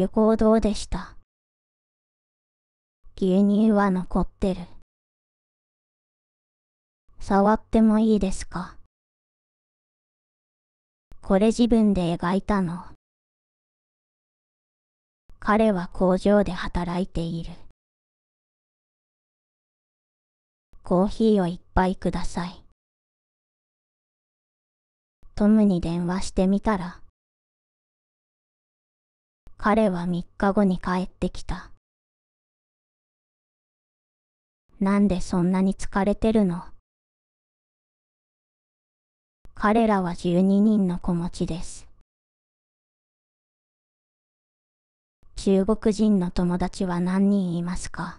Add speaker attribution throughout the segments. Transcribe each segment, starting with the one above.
Speaker 1: 旅行堂でした。牛乳は残ってる。触ってもいいですかこれ自分で描いたの。彼は工場で働いている。コーヒーをいっぱいください。トムに電話してみたら彼は3日後に帰ってきた。なんでそんなに疲れてるの彼らは12人の子持ちです。中国人の友達は何人いますか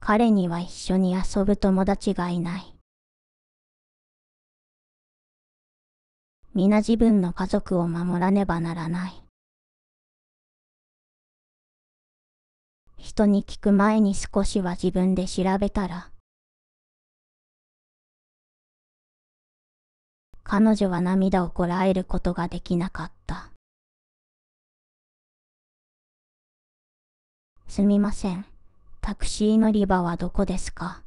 Speaker 1: 彼には一緒に遊ぶ友達がいない。皆自分の家族を守らねばならない。人に聞く前に少しは自分で調べたら。彼女は涙をこらえることができなかった。すみません。タクシー乗り場はどこですか